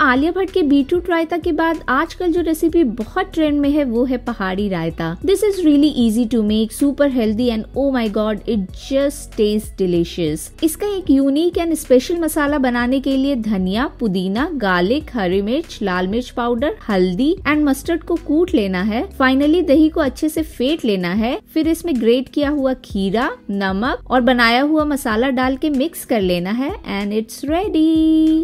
आलिया भट्ट के रूट रायता के बाद आजकल जो रेसिपी बहुत ट्रेंड में है वो है पहाड़ी raita this is really easy to make super healthy and oh my god it just taste delicious इसका एक यूनिक एंड स्पेशल मसाला बनाने के लिए धनिया पुदीना गार्लिक हरी मिर्च लाल मिर्च पाउडर हल्दी एंड मस्टर्ड को कूट लेना है फाइनली दही को अच्छे से फेंट लेना है फिर इसमें ग्रेट किया हुआ खीरा नमक और बनाया हुआ मसाला डाल के मिक्स कर लेना है एंड इट्स रेडी